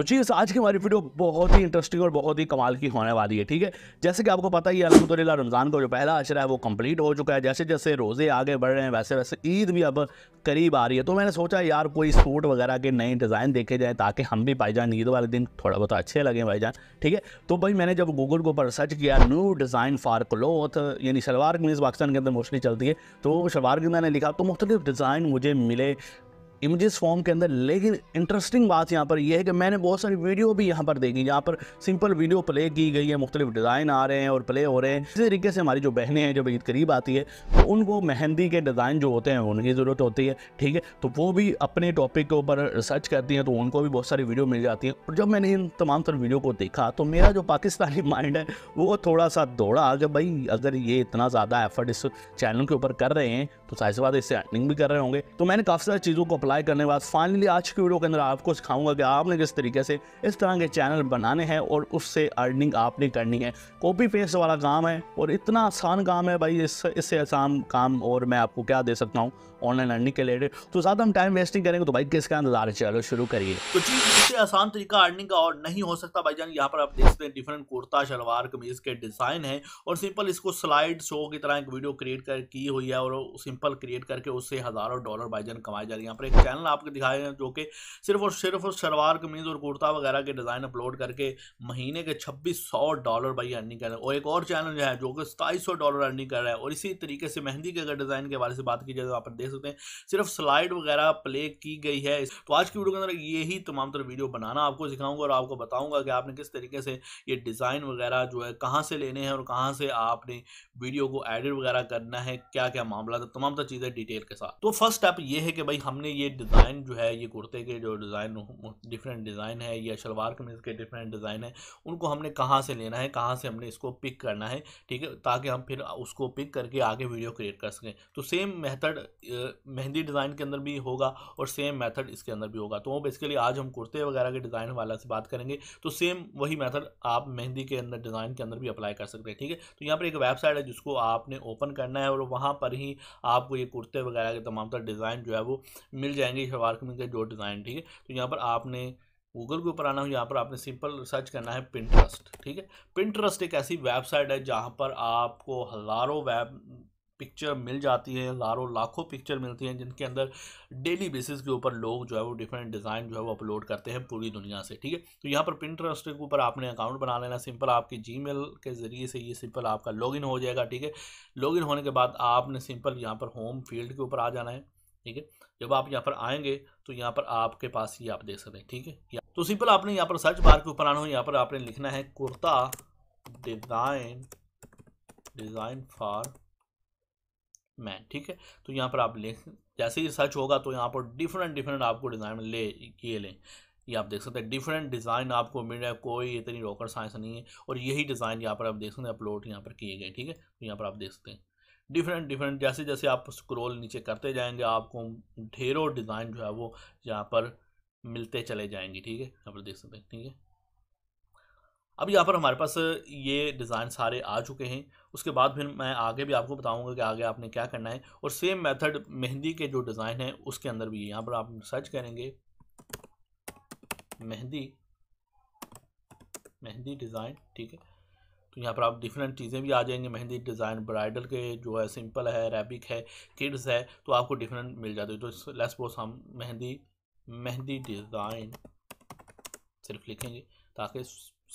तो चीज़ आज की हमारी वीडियो बहुत ही इंटरेस्टिंग और बहुत ही कमाल की होने वाली है ठीक है जैसे कि आपको पता ही है अलहमदिल्ला रमज़ान का जो पहला अशरा है वो कंप्लीट हो चुका है जैसे जैसे रोज़े आगे बढ़ रहे हैं वैसे वैसे ईद भी अब करीब आ रही है तो मैंने सोचा यार कोई सूट वगैरह के नए डिज़ाइन देखे जाए ताकि हम भी जान ईद वाले दिन थोड़ा बहुत अच्छे लगें जान ठीक है तो भाई मैंने जब गूगल के ऊपर सर्च किया न्यू डिज़ाइन फार क्लोथ यानी शलवार कमीज़ पाकिस्तान के अंदर मोस्टली चलती है तो शलवार की मैंने लिखा तो मुख्तलिफ डिज़ाइन मुझे मिले इमेजेस फॉर्म के अंदर लेकिन इंटरेस्टिंग बात यहाँ पर यह है कि मैंने बहुत सारी वीडियो भी यहाँ पर देखी जहाँ पर सिंपल वीडियो प्ले की गई है मुख्तलिफ डिज़ाइन आ रहे हैं और प्ले हो रहे हैं इसी तरीके से हमारी जो बहनें हैं जब ईद करीब आती है तो उनको मेहंदी के डिज़ाइन जो होते हैं उनकी ज़रूरत होती है ठीक है तो वो भी अपने टॉपिक के ऊपर रिसर्च करती हैं तो उनको भी बहुत सारी वीडियो मिल जाती है और जब मैंने इन तमाम तर वीडियो को देखा तो मेरा जो पाकिस्तानी माइंड है वो थोड़ा सा दौड़ा कि भाई अगर ये इतना ज़्यादा एफर्ट इस चैनल के ऊपर कर रहे हैं तो साइज से बात इससे अर्निंग भी कर रहे होंगे तो मैंने काफ़ी सारी चीज़ों को अप्लाई करने के बाद फाइनली आज की वीडियो के अंदर आपको सिखाऊंगा कि आपने किस तरीके से इस तरह के चैनल बनाने हैं और उससे अर्निंग आपने करनी है कॉपी पेस्ट वाला काम है और इतना आसान काम है भाई इस इससे आसान काम और मैं आपको क्या दे सकता हूँ ऑनलाइन अर्निंग के रिलेटेड तो ज़्यादा हम टाइम वेस्टिंग करेंगे तो भाई किसका इंतजार चलो शुरू करिए तो जी इससे आसान तरीका अर्निंग का और नहीं हो सकता भाई जान यहाँ पर आप देख सकते हैं डिफरेंट कुर्ता शलवार कमीज के डिज़ाइन है और सिंपल इसको स्लाइड शो की तरह एक वीडियो क्रिएट कर की हुई है और सिंपल सिंपल क्रिएट करके उससे हज़ारों डॉलर भाईजान कमाए जा रहे हैं यहाँ पर एक चैनल आपको दिखाए हैं जो कि सिर्फ और सिर्फ और शलवार कमीज और कुर्ता वगैरह के डिज़ाइन अपलोड करके महीने के छब्बीस सौ डॉलर बाई अर्निंग कर रहे हैं और एक और चैनल है जो कि सताईस सौ डॉलर अर्निंग कर रहा है और इसी तरीके से मेहंदी के अगर डिज़ाइन के बारे से बात की जाए तो आप देख सकते हैं सिर्फ स्लाइड वगैरह प्ले की गई है तो आज की वीडियो के अंदर यही तमाम तरह वीडियो बनाना आपको सिखाऊंगा और आपको बताऊंगा कि आपने किस तरीके से ये डिज़ाइन वगैरह जो है कहाँ से लेने हैं और कहाँ से आपने वीडियो को एडिट वगैरह करना है क्या क्या मामला था तमाम तमाम तर चीज़ें डिटेल के साथ तो फर्स्ट स्टेप ये है कि भाई हमने ये डिज़ाइन जो है ये कुर्ते के जो डिज़ाइन डिफरेंट डिज़ाइन है या शलवार कमीज के डिफरेंट डिज़ाइन है उनको हमने कहाँ से लेना है कहाँ से हमने इसको पिक करना है ठीक है ताकि हम फिर उसको पिक करके आगे वीडियो क्रिएट कर सकें तो सेम मेथड मेहंदी डिज़ाइन के अंदर भी होगा और सेम मेथड इसके अंदर भी होगा तो बेसिकली आज हम कुर्ते वगैरह के डिज़ाइन वाला से बात करेंगे तो सेम वही मेथड आप मेहंदी के अंदर डिज़ाइन के अंदर भी अप्लाई कर सकते हैं ठीक है तो यहाँ पर एक वेबसाइट है जिसको आपने ओपन करना है और वहाँ पर ही आप आपको ये कुर्ते वगैरह के तमाम तर डिज़ाइन जो है वो मिल जाएंगे शलवार कमीज के जो डिज़ाइन ठीक है तो यहाँ पर आपने गूगल के ऊपर आना हो यहाँ पर आपने सिंपल सर्च करना है पिंट्रस्ट ठीक है पिंट्रस्ट एक ऐसी वेबसाइट है जहाँ पर आपको हज़ारों वेब पिक्चर मिल जाती है हज़ारों लाखों पिक्चर मिलती हैं जिनके अंदर डेली बेसिस के ऊपर लोग जो है वो डिफरेंट डिज़ाइन जो है वो अपलोड करते हैं पूरी दुनिया से ठीक है तो यहाँ पर पिंट्रस्ट के ऊपर आपने अकाउंट बना लेना सिंपल आपके जी के ज़रिए से ये सिंपल आपका लॉगिन हो जाएगा ठीक है लॉगिन होने के बाद आपने सिंपल यहाँ पर होम फील्ड के ऊपर आ जाना है ठीक है जब आप यहाँ पर आएंगे तो यहाँ पर आपके पास ये आप देख सकते हैं ठीक है तो सिंपल आपने यहाँ पर सर्च बार के ऊपर आना हो यहाँ पर आपने लिखना है kurta design design for man ठीक है तो यहाँ पर आप लिख जैसे ही सर्च होगा तो यहाँ पर डिफरेंट डिफरेंट आपको डिज़ाइन ले ये लें ये आप देख सकते हैं डिफरेंट डिज़ाइन आपको मिल रहा है कोई इतनी रॉकर साइंस नहीं है और यही डिज़ाइन यहाँ पर आप देख सकते हैं अपलोड यहाँ पर किए गए ठीक है तो यहाँ पर आप देख सकते हैं डिफरेंट डिफरेंट जैसे जैसे आप स्क्रोल नीचे करते जाएंगे आपको ढेरों डिज़ाइन जो है वो यहाँ पर मिलते चले जाएंगे ठीक है यहाँ पर देख सकते हैं ठीक है अब यहाँ पर हमारे पास ये डिज़ाइन सारे आ चुके हैं उसके बाद फिर मैं आगे भी आपको बताऊंगा कि आगे आपने क्या करना है और सेम मेथड मेहंदी के जो डिज़ाइन है उसके अंदर भी यहाँ पर आप सर्च करेंगे मेहंदी मेहंदी डिज़ाइन ठीक है तो यहाँ पर आप डिफरेंट चीज़ें भी आ जाएंगे मेहंदी डिज़ाइन ब्राइडल के जो है सिंपल है रेबिक है किड्स है तो आपको डिफरेंट मिल जाती है तो लेस बोस हम मेहंदी मेहंदी डिज़ाइन सिर्फ लिखेंगे ताकि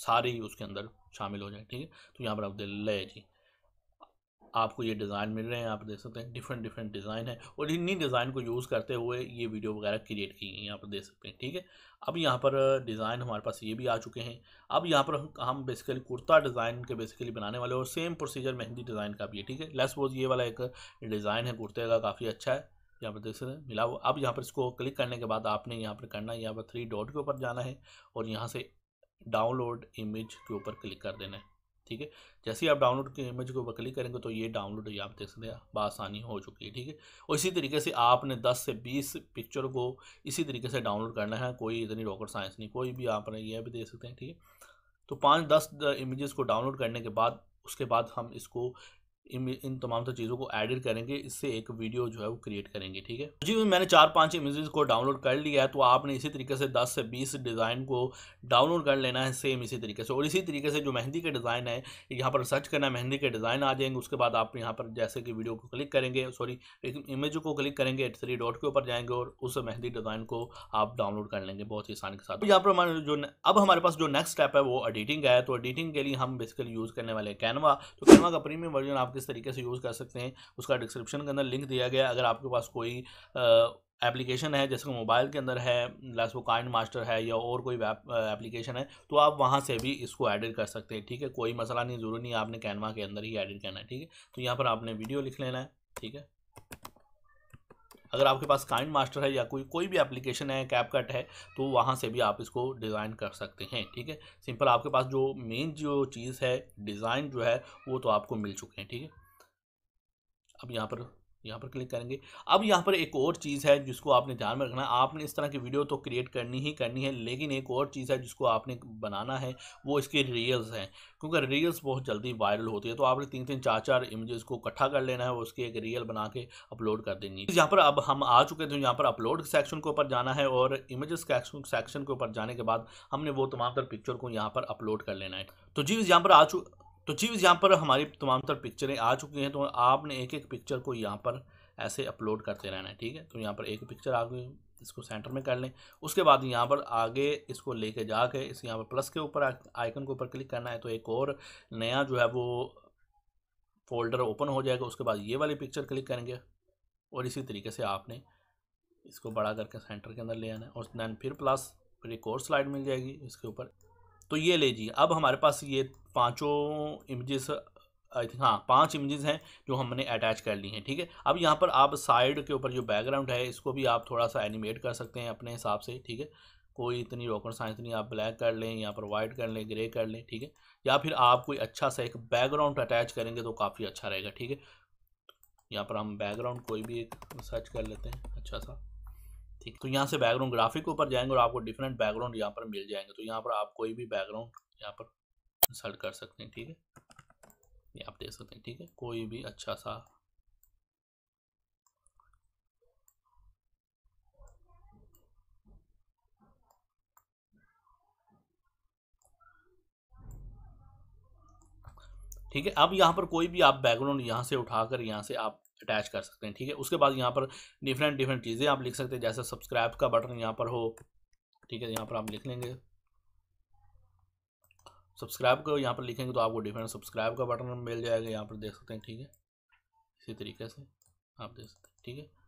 सारे ही उसके अंदर शामिल हो जाए ठीक है तो यहाँ पर आप ले जी आपको ये डिज़ाइन मिल रहे हैं आप देख सकते हैं डिफरेंट डिफरेंट डिज़ाइन है और इन्हीं डिज़ाइन को यूज़ करते हुए ये वीडियो वगैरह क्रिएट की है यहाँ पर देख सकते हैं ठीक है अब यहाँ पर डिज़ाइन हमारे पास ये भी आ चुके हैं अब यहाँ पर हम बेसिकली कुर्ता डिज़ाइन के बेसिकली बनाने वाले और सेम प्रोसीजर मेहंदी डिज़ाइन का भी है ठीक है लेस वोज ये वाला एक डिज़ाइन है कुर्ते का काफ़ी अच्छा है यहाँ पर देख सकते हैं मिला हुआ अब यहाँ पर इसको क्लिक करने के बाद आपने यहाँ पर करना है यहाँ पर थ्री डॉट के ऊपर जाना है और यहाँ से डाउनलोड इमेज के ऊपर क्लिक कर देना है ठीक है जैसे ही आप डाउनलोड की इमेज को क्लिक करेंगे तो ये डाउनलोड आप देख सकते हैं बसानी हो चुकी है ठीक है और इसी तरीके से आपने 10 से 20 पिक्चर को इसी तरीके से डाउनलोड करना है कोई इतनी रॉकेट साइंस नहीं कोई भी आपने ये भी देख सकते हैं ठीक है तो पाँच दस इमेज़ को डाउनलोड करने के बाद उसके बाद हम इसको इन इन तमाम सारी चीज़ों को एडिट करेंगे इससे एक वीडियो जो है वो क्रिएट करेंगे ठीक है जी मैंने चार पांच इमेजेस को डाउनलोड कर लिया है तो आपने इसी तरीके से 10 से 20 डिज़ाइन को डाउनलोड कर लेना है सेम इसी तरीके से और इसी तरीके से जो मेहंदी के डिज़ाइन है यहाँ पर सर्च करना मेहंदी के डिज़ाइन आ जाएंगे उसके बाद आप यहाँ पर जैसे कि वीडियो को क्लिक करेंगे सॉरी एक इमेज को क्लिक करेंगे थ्री डॉट के ऊपर जाएंगे और उस मेहंदी डिज़ाइन को आप डाउनलोड कर लेंगे बहुत ही आसानी के साथ तो यहाँ पर हमारे जो अब हमारे पास जो नेक्स्ट स्टेप है वो एडिटिंग है तो एडिटिंग के लिए हम बेसिकली यूज़ करने वाले कैनवा तो कैनवा का प्रीमियम वर्जन आप किस तरीके से यूज़ कर सकते हैं उसका डिस्क्रिप्शन के अंदर लिंक दिया गया अगर आपके पास कोई एप्लीकेशन है जैसे मोबाइल के अंदर है लाइस वो काइंड मास्टर है या और कोई वेब एप्लीकेशन है तो आप वहाँ से भी इसको एडिट कर सकते हैं ठीक है कोई मसला नहीं ज़रूरी नहीं आपने कैनवा के अंदर ही एडिट करना है ठीक है तो यहाँ पर आपने वीडियो लिख लेना है ठीक है अगर आपके पास काइंड मास्टर है या कोई कोई भी एप्लीकेशन है कैपकट है तो वहाँ से भी आप इसको डिज़ाइन कर सकते हैं ठीक है सिंपल आपके पास जो मेन जो चीज़ है डिज़ाइन जो है वो तो आपको मिल चुके हैं ठीक है अब यहाँ पर यहाँ पर क्लिक करेंगे अब यहाँ पर एक और चीज़ है जिसको आपने ध्यान में रखना है आपने इस तरह की वीडियो तो क्रिएट करनी ही करनी है लेकिन एक और चीज़ है जिसको आपने बनाना है वो इसके रील्स हैं क्योंकि रील्स बहुत जल्दी वायरल होती है तो आपने तीन तीन चार चार इमेजेस को इकट्ठा कर लेना है और उसकी एक रील बना के अपलोड कर देनी यहाँ पर अब हम आ चुके थे यहाँ पर अपलोड सेक्शन के ऊपर जाना है और इमेजेस सेक्शन के ऊपर जाने के बाद हमने वो तमाम पिक्चर को यहाँ पर अपलोड कर लेना है तो जी यहाँ पर आ चुके तो चीज़ यहाँ पर हमारी तमाम तर पिक्चरें आ चुकी हैं तो आपने एक एक पिक्चर को यहाँ पर ऐसे अपलोड करते रहना है ठीक है तो यहाँ पर एक पिक्चर आ गई इसको सेंटर में कर लें उसके बाद यहाँ पर आगे इसको लेके जाके इस यहाँ पर प्लस के ऊपर आइकन के ऊपर क्लिक करना है तो एक और नया जो है वो फोल्डर ओपन हो जाएगा उसके बाद ये वाली पिक्चर क्लिक करेंगे और इसी तरीके से आपने इसको बड़ा करके सेंटर के अंदर ले आना है और दैन फिर प्लस फिर एक और स्लाइड मिल जाएगी इसके ऊपर तो ये ले जी अब हमारे पास ये पांचों इमेजेस आई थिंक हाँ पांच इमेजेस हैं जो हमने अटैच कर ली हैं ठीक है अब यहाँ पर आप साइड के ऊपर जो बैकग्राउंड है इसको भी आप थोड़ा सा एनिमेट कर सकते हैं अपने हिसाब से ठीक है कोई इतनी रोकड़ साइंस नहीं आप ब्लैक कर लें यहाँ पर वाइट कर लें ग्रे कर लें ठीक है या फिर आप कोई अच्छा सा एक बैकग्राउंड अटैच करेंगे तो काफ़ी अच्छा रहेगा ठीक है यहाँ पर हम बैकग्राउंड कोई भी एक सर्च कर लेते हैं अच्छा सा ठीक तो यहाँ से बैकग्राउंड ग्राफिक के ऊपर जाएंगे और आपको डिफरेंट बैकग्राउंड यहाँ पर मिल जाएंगे तो यहाँ पर आप कोई भी बैकग्राउंड यहाँ पर इंसल्ट कर सकते हैं ठीक है ये आप देख सकते हैं ठीक है कोई भी अच्छा सा ठीक है अब यहाँ पर कोई भी आप बैकग्राउंड यहाँ से उठाकर यहाँ से आप अटैच कर सकते हैं ठीक है उसके बाद यहाँ पर डिफरेंट डिफरेंट चीज़ें आप लिख सकते हैं जैसे सब्सक्राइब का बटन यहाँ पर हो ठीक है यहाँ पर आप लिख लेंगे सब्सक्राइब करो यहाँ पर लिखेंगे तो आपको डिफरेंट सब्सक्राइब का बटन मिल जाएगा यहाँ पर देख सकते हैं ठीक है इसी तरीके से आप देख सकते हैं ठीक है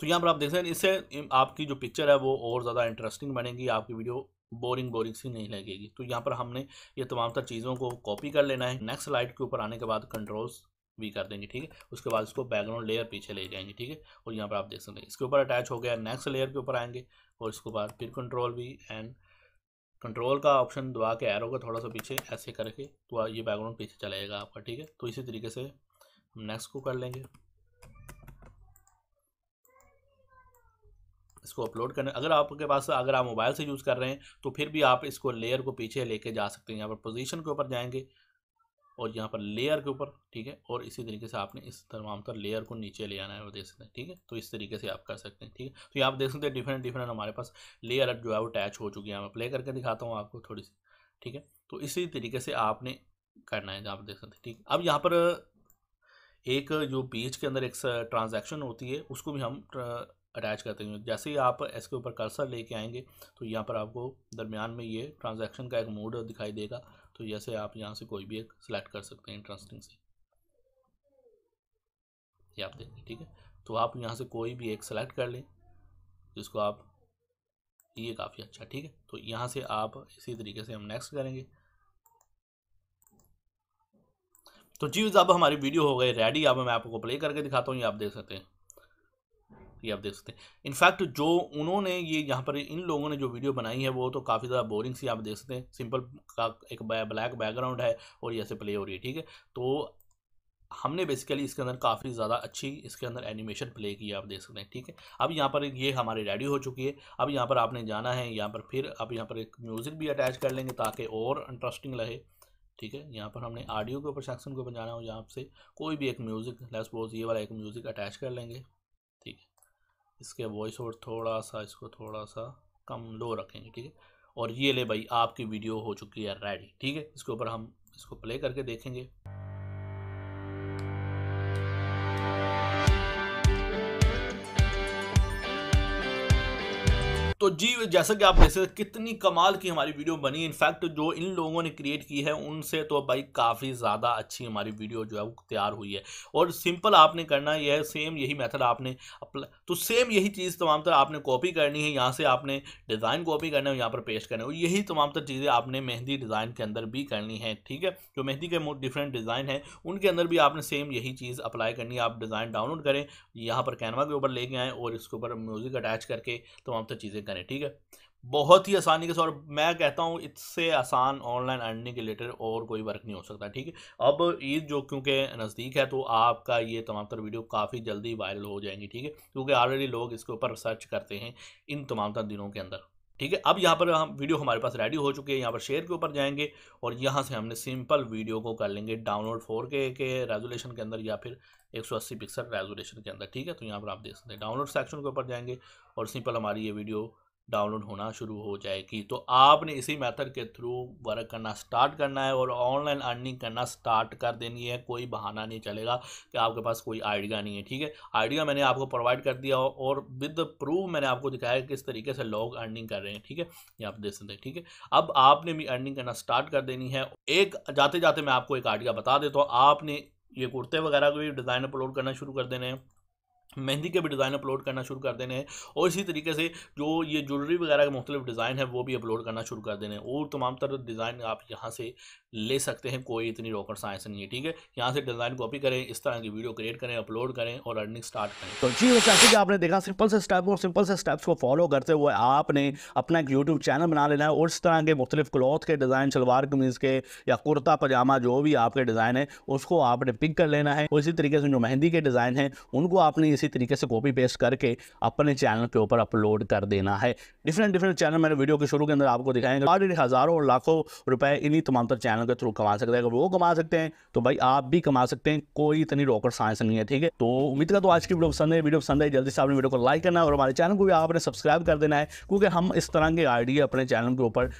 तो यहाँ पर आप देख सकते हैं इससे आपकी जो पिक्चर है वो और ज़्यादा इंटरेस्टिंग बनेगी आपकी वीडियो बोरिंग बोरिंग सी नहीं लगेगी तो यहाँ पर हमने ये तमाम तर चीज़ों को कॉपी कर लेना है नेक्स्ट स्लाइड के ऊपर आने के बाद कंट्रोल्स वी कर देंगे ठीक है उसके बाद इसको बैकग्राउंड लेयर पीछे ले जाएंगे ठीक है और यहाँ पर आप देख सकते हैं इसके ऊपर अटैच हो गया नेक्स्ट लेयर के ऊपर आएंगे और इसके बाद फिर कंट्रोल वी एंड कंट्रोल का ऑप्शन दबा के एरो का थोड़ा सा पीछे ऐसे करके तो ये बैकग्राउंड पीछे चलेगा आपका ठीक है तो इसी तरीके से हम नेक्स्ट को कर लेंगे इसको अपलोड करने अगर आपके पास अगर आप मोबाइल से यूज़ कर रहे हैं तो फिर भी आप इसको लेयर को पीछे लेके जा सकते हैं यहाँ पर पोजीशन के ऊपर जाएंगे और यहाँ पर लेयर के ऊपर ठीक है और इसी तरीके से आपने इस तर लेयर को नीचे ले आना है और देख सकते हैं ठीक है तो इस तरीके से आप कर सकते हैं ठीक है तो यहाँ आप देख सकते हैं डिफरेंट डिफरेंट हमारे पास लेयर जो है वो अटैच हो चुकी है मैं प्ले करके दिखाता हूँ आपको थोड़ी सी ठीक है तो इसी तरीके से आपने करना है पर देख सकते हैं ठीक अब यहाँ पर एक जो पेज के अंदर एक ट्रांजेक्शन होती है उसको भी हम अटैच करते हैं जैसे ही आप इसके ऊपर कर्सर लेके आएंगे तो यहाँ पर आपको दरमियान में ये ट्रांजेक्शन का एक मोड दिखाई देगा तो जैसे आप यहाँ से कोई भी एक सिलेक्ट कर सकते हैं इंटरेस्टिंग से ये आप देखें ठीक है तो आप यहाँ से कोई भी एक सेलेक्ट कर लें जिसको आप ये काफ़ी अच्छा ठीक है तो यहाँ से आप इसी तरीके से हम नेक्स्ट करेंगे तो जी अब हमारी वीडियो हो गई रेडी अब मैं आपको प्ले करके दिखाता हूँ ये आप देख सकते हैं ये आप देख सकते हैं इनफैक्ट जो उन्होंने ये यहाँ पर इन लोगों ने जो वीडियो बनाई है वो तो काफ़ी ज़्यादा बोरिंग सी आप देख सकते हैं सिंपल का एक ब्लैक बैकग्राउंड है और ये ऐसे प्ले हो रही है ठीक है तो हमने बेसिकली इसके अंदर काफ़ी ज़्यादा अच्छी इसके अंदर एनिमेशन प्ले की आप देख सकते हैं ठीक है अब यहाँ पर ये हमारी रेडी हो चुकी है अब यहाँ पर आपने जाना है यहाँ पर फिर अब यहाँ पर एक म्यूज़िक भी अटैच कर लेंगे ताकि और इंटरेस्टिंग रहे ठीक है यहाँ पर हमने ऑडियो के ऊपर सेक्शन के ऊपर जाना हो यहाँ से कोई भी एक म्यूज़िक लेट्स सपोज ये वाला एक म्यूज़िक अटैच कर लेंगे इसके वॉइस ओवर थोड़ा सा इसको थोड़ा सा कम लो रखेंगे ठीक है और ये ले भाई आपकी वीडियो हो चुकी है रेडी ठीक है इसके ऊपर हम इसको प्ले करके देखेंगे तो जी जैसा कि आप देख सकते कितनी कमाल की हमारी वीडियो बनी इनफैक्ट जो इन लोगों ने क्रिएट की है उनसे तो भाई काफ़ी ज़्यादा अच्छी हमारी वीडियो जो है वो तैयार हुई है और सिंपल आपने करना यह है सेम यही मेथड आपने तो सेम यही चीज़ तमाम तर आपने कॉपी करनी है यहाँ से आपने डिज़ाइन कॉपी करना है यहाँ पर पेस्ट करना है और यही तमाम तर चीज़ें आपने मेहंदी डिज़ाइन के अंदर भी करनी है ठीक है जो मेहंदी के डिफरेंट डिज़ाइन है उनके अंदर भी आपने सेम यही चीज़ अप्लाई करनी है आप डिज़ाइन डाउनलोड करें यहाँ पर कैनवा के ऊपर लेके आएँ और इसके ऊपर म्यूज़िक अटैच करके तमाम तर चीज़ें करें ठीक है बहुत ही आसानी के साथ और मैं कहता हूँ इससे आसान ऑनलाइन अर्निंग के रिलेटेड और कोई वर्क नहीं हो सकता ठीक है अब ईद जो क्योंकि नज़दीक है तो आपका ये तमाम तर वीडियो काफ़ी जल्दी वायरल हो जाएंगी ठीक है क्योंकि ऑलरेडी लोग इसके ऊपर सर्च करते हैं इन तमाम तर दिनों के अंदर ठीक है अब यहाँ पर हम वीडियो हमारे पास रेडी हो चुकी है यहाँ पर शेयर के ऊपर जाएंगे और यहाँ से हमने सिंपल वीडियो को कर लेंगे डाउनलोड फोर के के रेजोलेशन के अंदर या फिर 180 पिक्सल रेजोलेशन के अंदर ठीक है तो यहाँ पर आप देख सकते हैं डाउनलोड सेक्शन के ऊपर जाएंगे और सिंपल हमारी ये वीडियो डाउनलोड होना शुरू हो जाएगी तो आपने इसी मेथड के थ्रू वर्क करना स्टार्ट करना है और ऑनलाइन अर्निंग करना स्टार्ट कर देनी है कोई बहाना नहीं चलेगा कि आपके पास कोई आइडिया नहीं है ठीक है आइडिया मैंने आपको प्रोवाइड कर दिया और विद प्रूव मैंने आपको दिखाया किस तरीके से लोग अर्निंग कर रहे हैं ठीक है ये आप देख सकते हैं ठीक है अब आपने भी अर्निंग करना स्टार्ट कर देनी है एक जाते जाते मैं आपको एक आइडिया बता देता हूँ आपने ये कुर्ते वगैरह को भी डिज़ाइन अपलोड करना शुरू कर देने हैं मेहंदी के भी डिज़ाइन अपलोड करना शुरू कर देने हैं और इसी तरीके से जो ये ज्वेलरी वगैरह के मुख्तलिफ डिज़ाइन है वो भी अपलोड करना शुरू कर देने और तमाम तर डिज़ाइन आप यहाँ से ले सकते हैं कोई इतनी रोकड़ साइंस नहीं है ठीक है यहाँ से डिज़ाइन कॉपी करें इस तरह की वीडियो क्रिएट करें अपलोड करें और अर्निंग स्टार्ट करें तो जी जैसे कि आपने देखा सिंपल से स्टेप और सिंपल से स्टेप्स को फॉलो करते हुए आपने अपना एक यूट्यूब चैनल बना लेना है और इस तरह के मुख्तलिफ क्लॉथ के डिज़ाइन शलवार कमीज़ के या कुर्ता पजामा जो भी आपके डिज़ाइन है उसको आपने पिक कर लेना है और इसी तरीके से जो मेहंदी के डिज़ाइन है उनको आपने इसी तरीके से कॉपी पेस्ट करके अपने चैनल के ऊपर अपलोड कर देना है डिफरेंट डिफरेंट चैनल मैंने वीडियो के शुरू के अंदर आपको दिखाएंगे ऑलरेडी हज़ारों और लाखों रुपए इन्हीं तमाम तर चैनल के थ्रू कमा सकते हैं अगर वो कमा सकते हैं तो भाई आप भी कमा सकते हैं कोई इतनी रोकड़ साइंस नहीं है ठीक है तो उम्मीद का तो आज की वीडियो पसंद है वीडियो पसंद है जल्दी से आपने वीडियो को लाइक करना और हमारे चैनल को भी आपने सब्सक्राइब कर देना है क्योंकि हम इस तरह के आइडिया अपने चैनल के ऊपर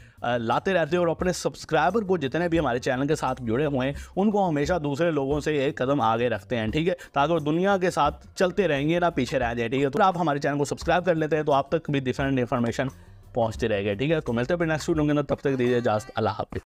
लाते रहते हैं और अपने सब्सक्राइबर को जितने भी हमारे चैनल के साथ जुड़े हुए हैं उनको हमेशा दूसरे लोगों से एक कदम आगे रखते हैं ठीक है ताकि वो दुनिया के साथ चलते रहेंगे ना पीछे रह जाए ठीक है तो आप हमारे चैनल को सब्सक्राइब कर लेते हैं तो आप तक भी डिफरेंट इन्फॉर्मेशन पहुँचते रहेगा ठीक है तो मिलते हैं नेक्स्ट वीडियो के अंदर तब तक दीजिए इजाज़त अल्लाह हाफि